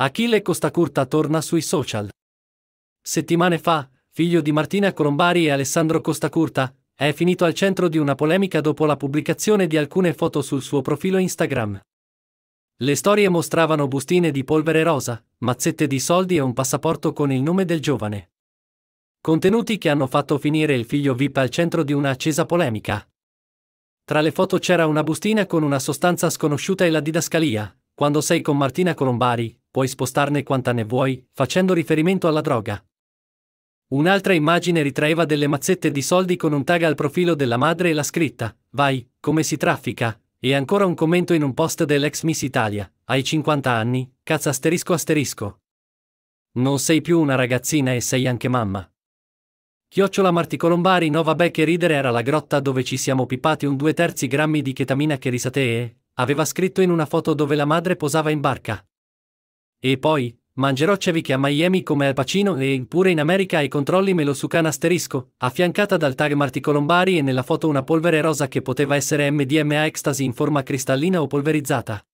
Achille Costacurta torna sui social. Settimane fa, figlio di Martina Colombari e Alessandro Costacurta, è finito al centro di una polemica dopo la pubblicazione di alcune foto sul suo profilo Instagram. Le storie mostravano bustine di polvere rosa, mazzette di soldi e un passaporto con il nome del giovane. Contenuti che hanno fatto finire il figlio VIP al centro di una accesa polemica. Tra le foto c'era una bustina con una sostanza sconosciuta e la didascalia, quando sei con Martina Colombari, puoi spostarne quanta ne vuoi, facendo riferimento alla droga. Un'altra immagine ritraeva delle mazzette di soldi con un tag al profilo della madre e la scritta, vai, come si traffica, e ancora un commento in un post dell'ex Miss Italia, hai 50 anni, cazzo asterisco asterisco. Non sei più una ragazzina e sei anche mamma. Chiocciola Marticolombari no vabbè che ridere era la grotta dove ci siamo pipati un due terzi grammi di chetamina che risatee, aveva scritto in una foto dove la madre posava in barca. E poi, mangerò ceviche a Miami come al Pacino e pure in America ai controlli me lo sucana asterisco, affiancata dal tag Marti Colombari e nella foto una polvere rosa che poteva essere MDMA ecstasy in forma cristallina o polverizzata.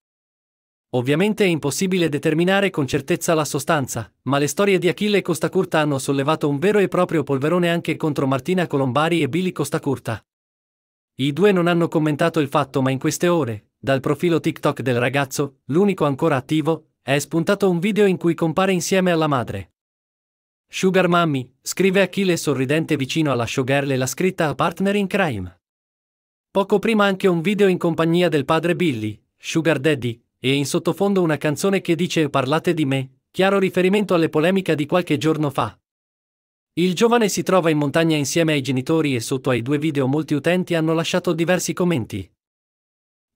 Ovviamente è impossibile determinare con certezza la sostanza, ma le storie di Achille Costacurta hanno sollevato un vero e proprio polverone anche contro Martina Colombari e Billy Costacurta. I due non hanno commentato il fatto ma in queste ore, dal profilo TikTok del ragazzo, l'unico ancora attivo, è spuntato un video in cui compare insieme alla madre. Sugar Mummy, scrive Achille sorridente vicino alla showgirl e la scritta a partner in crime. Poco prima anche un video in compagnia del padre Billy, Sugar Daddy, e in sottofondo una canzone che dice Parlate di me, chiaro riferimento alle polemiche di qualche giorno fa. Il giovane si trova in montagna insieme ai genitori e sotto ai due video molti utenti hanno lasciato diversi commenti.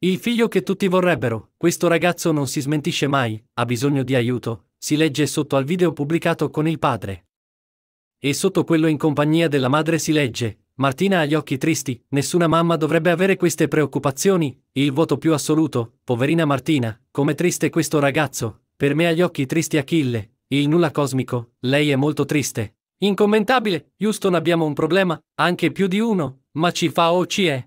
Il figlio che tutti vorrebbero, questo ragazzo non si smentisce mai, ha bisogno di aiuto, si legge sotto al video pubblicato con il padre. E sotto quello in compagnia della madre si legge, Martina ha gli occhi tristi, nessuna mamma dovrebbe avere queste preoccupazioni, il voto più assoluto, poverina Martina, come triste questo ragazzo, per me ha gli occhi tristi Achille, il nulla cosmico, lei è molto triste. Incommentabile, Houston abbiamo un problema, anche più di uno, ma ci fa o ci è.